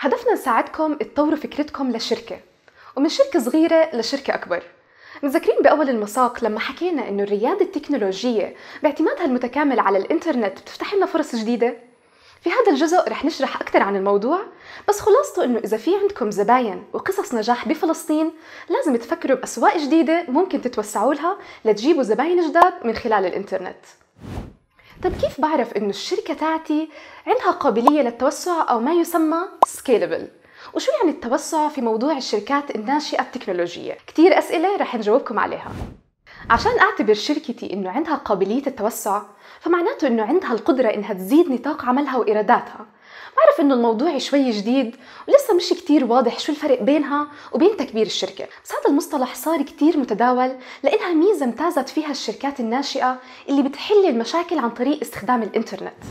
هدفنا نساعدكم تطوروا فكرتكم لشركه ومن شركة صغيرة لشركة أكبر متذكرين بأول المساق لما حكينا إنه الريادة التكنولوجية باعتمادها المتكامل على الإنترنت بتفتح لنا فرص جديدة؟ في هذا الجزء رح نشرح أكثر عن الموضوع بس خلاصته إنه إذا في عندكم زباين وقصص نجاح بفلسطين لازم تفكروا بأسواق جديدة ممكن تتوسعوا لها لتجيبوا زباين جداد من خلال الإنترنت طب كيف بعرف انه الشركه تاعتي عندها قابليه للتوسع او ما يسمى سكيلبل وشو يعني التوسع في موضوع الشركات الناشئه التكنولوجيه كثير اسئله رح نجاوبكم عليها عشان أعتبر شركتي إنه عندها قابلية التوسع فمعناته إنه عندها القدرة إنها تزيد نطاق عملها وإيراداتها بعرف إنه الموضوع شوي جديد ولسه مش كتير واضح شو الفرق بينها وبين تكبير الشركة بس هذا المصطلح صار كتير متداول لأنها ميزة امتازت فيها الشركات الناشئة اللي بتحل المشاكل عن طريق استخدام الإنترنت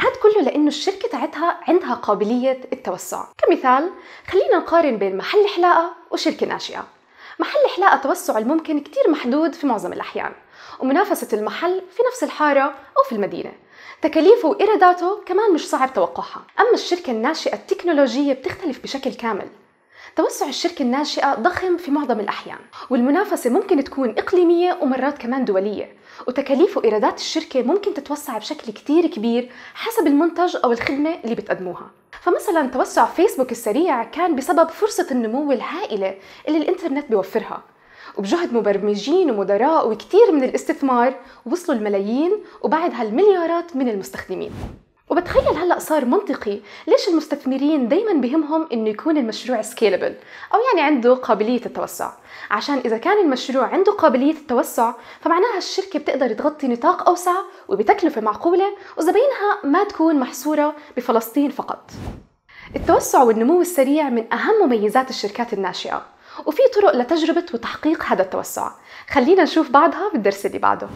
هاد كله لأنه الشركة تاعتها عندها قابلية التوسع كمثال خلينا نقارن بين محل حلاقة وشركة ناشئة محل حلاقة توسعه الممكن كتير محدود في معظم الأحيان ومنافسة المحل في نفس الحارة أو في المدينة تكاليفه وإيراداته كمان مش صعب توقعها أما الشركة الناشئة التكنولوجية بتختلف بشكل كامل توسع الشركة الناشئة ضخم في معظم الأحيان والمنافسة ممكن تكون إقليمية ومرات كمان دولية وتكاليف وإيرادات الشركة ممكن تتوسع بشكل كتير كبير حسب المنتج أو الخدمة اللي بتقدموها فمثلا توسع فيسبوك السريع كان بسبب فرصة النمو الهائلة اللي الإنترنت بيوفرها وبجهد مبرمجين ومدراء وكتير من الاستثمار وصلوا الملايين وبعدها المليارات من المستخدمين وبتخيل هلا صار منطقي ليش المستثمرين دائما بهمهم انه يكون المشروع سكيلبل او يعني عنده قابليه التوسع عشان اذا كان المشروع عنده قابليه التوسع فمعناها الشركه بتقدر تغطي نطاق اوسع وبتكلفه معقوله وزباينها ما تكون محصوره بفلسطين فقط التوسع والنمو السريع من اهم مميزات الشركات الناشئه وفي طرق لتجربه وتحقيق هذا التوسع خلينا نشوف بعضها بالدرس اللي بعده